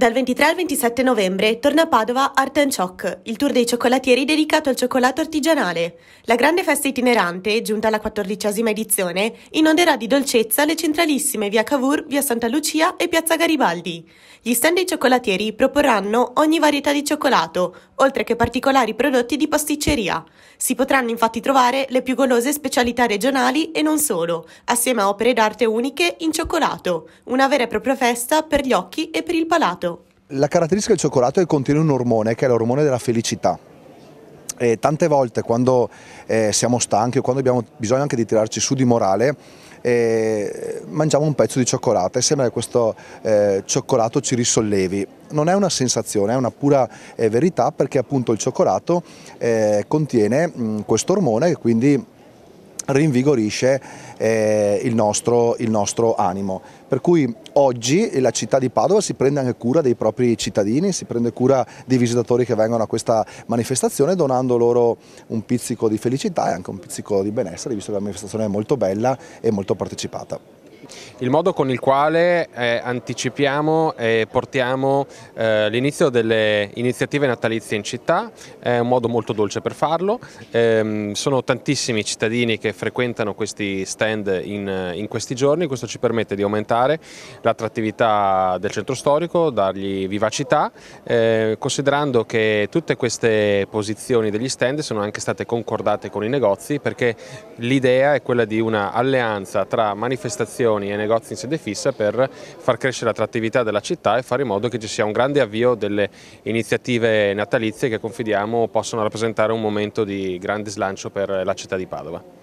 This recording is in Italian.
Dal 23 al 27 novembre torna a Padova Art and Choc, il tour dei cioccolatieri dedicato al cioccolato artigianale. La grande festa itinerante, giunta alla quattordicesima edizione, inonderà di dolcezza le centralissime via Cavour, via Santa Lucia e piazza Garibaldi. Gli stand dei cioccolatieri proporranno ogni varietà di cioccolato, oltre che particolari prodotti di pasticceria. Si potranno infatti trovare le più golose specialità regionali e non solo, assieme a opere d'arte uniche in cioccolato. Una vera e propria festa per gli occhi e per il palato. La caratteristica del cioccolato è che contiene un ormone che è l'ormone della felicità. E tante volte quando eh, siamo stanchi o quando abbiamo bisogno anche di tirarci su di morale, eh, mangiamo un pezzo di cioccolato e sembra che questo eh, cioccolato ci risollevi. Non è una sensazione, è una pura eh, verità perché appunto il cioccolato eh, contiene mm, questo ormone e quindi rinvigorisce eh, il, nostro, il, nostro, animo. Per cui oggi la città di Padova si prende anche cura dei propri cittadini, si prende cura dei visitatori che vengono a questa manifestazione donando loro un pizzico di felicità e anche un pizzico di benessere, visto che la manifestazione è molto bella e molto partecipata il modo con il quale eh, anticipiamo e portiamo eh, l'inizio delle iniziative natalizie in città, è un modo molto dolce per farlo, ehm, sono tantissimi cittadini che frequentano questi stand in, in questi giorni, questo ci permette di aumentare l'attrattività del centro storico, dargli vivacità, eh, considerando che tutte queste posizioni degli stand sono anche state concordate con i negozi perché l'idea è quella di una alleanza tra manifestazioni produzioni e negozi in sede fissa per far crescere l'attrattività della città e fare in modo che ci sia un grande avvio delle iniziative natalizie che confidiamo possano rappresentare un momento di grande slancio per la città di Padova.